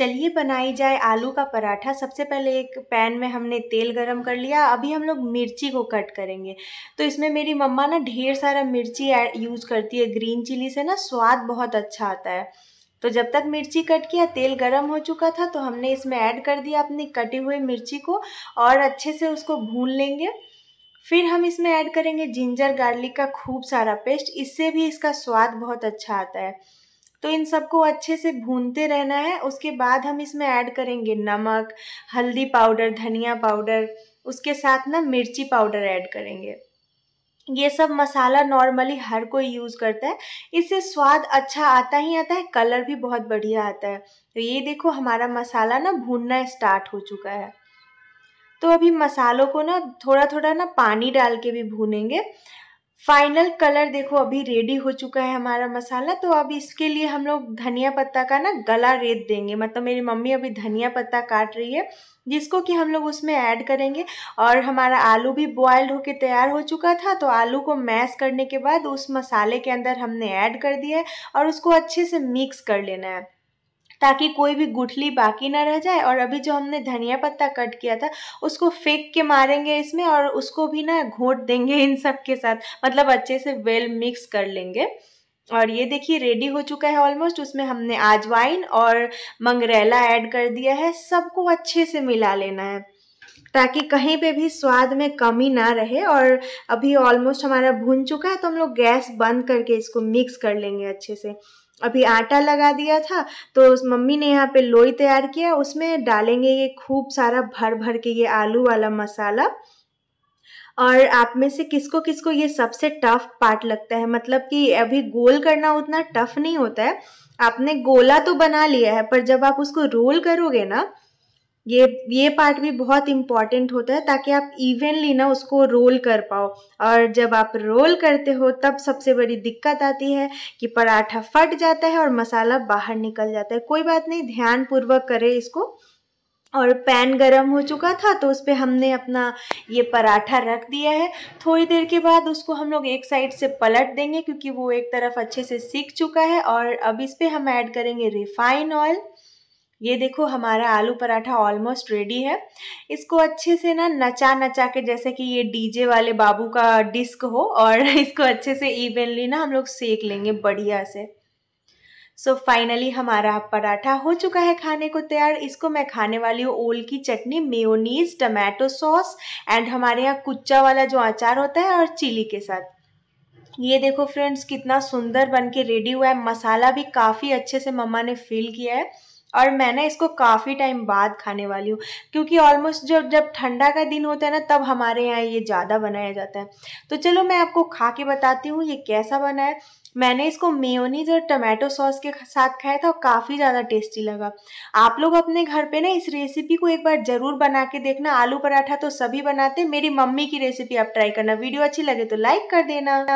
चलिए बनाई जाए आलू का पराठा सबसे पहले एक पैन में हमने तेल गरम कर लिया अभी हम लोग मिर्ची को कट करेंगे तो इसमें मेरी मम्मा ना ढेर सारा मिर्ची यूज़ करती है ग्रीन चिली से ना स्वाद बहुत अच्छा आता है तो जब तक मिर्ची कट किया तेल गरम हो चुका था तो हमने इसमें ऐड कर दिया अपनी कटी हुई मिर्ची को और अच्छे से उसको भून लेंगे फिर हम इसमें ऐड करेंगे जिंजर गार्लिक का खूब सारा पेस्ट इससे भी इसका स्वाद बहुत अच्छा आता है तो इन सबको अच्छे से भूनते रहना है उसके बाद हम इसमें ऐड करेंगे नमक हल्दी पाउडर धनिया पाउडर उसके साथ ना मिर्ची पाउडर ऐड करेंगे ये सब मसाला नॉर्मली हर कोई यूज़ करता है इससे स्वाद अच्छा आता ही आता है कलर भी बहुत बढ़िया आता है तो ये देखो हमारा मसाला ना भूनना स्टार्ट हो चुका है तो अभी मसालों को ना थोड़ा थोड़ा ना पानी डाल के भी भूनेंगे फाइनल कलर देखो अभी रेडी हो चुका है हमारा मसाला तो अब इसके लिए हम लोग धनिया पत्ता का ना गला रेत देंगे मतलब मेरी मम्मी अभी धनिया पत्ता काट रही है जिसको कि हम लोग उसमें ऐड करेंगे और हमारा आलू भी बॉयल्ड होके तैयार हो चुका था तो आलू को मैश करने के बाद उस मसाले के अंदर हमने ऐड कर दिया है और उसको अच्छे से मिक्स कर लेना है ताकि कोई भी गुठली बाकी ना रह जाए और अभी जो हमने धनिया पत्ता कट किया था उसको फेंक के मारेंगे इसमें और उसको भी ना घोट देंगे इन सब के साथ मतलब अच्छे से वेल मिक्स कर लेंगे और ये देखिए रेडी हो चुका है ऑलमोस्ट उसमें हमने आजवाइन और मंगरेला ऐड कर दिया है सबको अच्छे से मिला लेना है ताकि कहीं पे भी स्वाद में कमी ना रहे और अभी ऑलमोस्ट हमारा भून चुका है तो हम लोग गैस बंद करके इसको मिक्स कर लेंगे अच्छे से अभी आटा लगा दिया था तो उस मम्मी ने यहाँ पे लोई तैयार किया उसमें डालेंगे ये खूब सारा भर भर के ये आलू वाला मसाला और आप में से किसको किसको ये सबसे टफ पार्ट लगता है मतलब कि अभी गोल करना उतना टफ नहीं होता है आपने गोला तो बना लिया है पर जब आप उसको रोल करोगे ना ये ये पार्ट भी बहुत इम्पॉर्टेंट होता है ताकि आप इवेंटली ना उसको रोल कर पाओ और जब आप रोल करते हो तब सबसे बड़ी दिक्कत आती है कि पराठा फट जाता है और मसाला बाहर निकल जाता है कोई बात नहीं ध्यानपूर्वक करें इसको और पैन गरम हो चुका था तो उस पर हमने अपना ये पराठा रख दिया है थोड़ी देर के बाद उसको हम लोग एक साइड से पलट देंगे क्योंकि वो एक तरफ अच्छे से सीख चुका है और अब इस पर हम ऐड करेंगे रिफाइन ऑयल ये देखो हमारा आलू पराठा ऑलमोस्ट रेडी है इसको अच्छे से ना नचा नचा के जैसे कि ये डीजे वाले बाबू का डिस्क हो और इसको अच्छे से इवनली ना हम लोग सेक लेंगे बढ़िया से सो so, फाइनली हमारा पराठा हो चुका है खाने को तैयार इसको मैं खाने वाली हूँ ओल की चटनी मेयोनीज टमाटो सॉस एंड हमारे यहाँ कुच्चा वाला जो अचार होता है और चिली के साथ ये देखो फ्रेंड्स कितना सुंदर बन के रेडी हुआ है मसाला भी काफ़ी अच्छे से मम्मा ने फिल किया है और मैं ना इसको काफ़ी टाइम बाद खाने वाली हूँ क्योंकि ऑलमोस्ट जब जब ठंडा का दिन होता है ना तब हमारे यहाँ ये ज़्यादा बनाया जाता है तो चलो मैं आपको खा के बताती हूँ ये कैसा बना है मैंने इसको मेयोनीज और टमाटो सॉस के साथ खाया था और काफ़ी ज़्यादा टेस्टी लगा आप लोग अपने घर पे ना इस रेसिपी को एक बार ज़रूर बना के देखना आलू पराठा तो सभी बनाते मेरी मम्मी की रेसिपी आप ट्राई करना वीडियो अच्छी लगे तो लाइक कर देना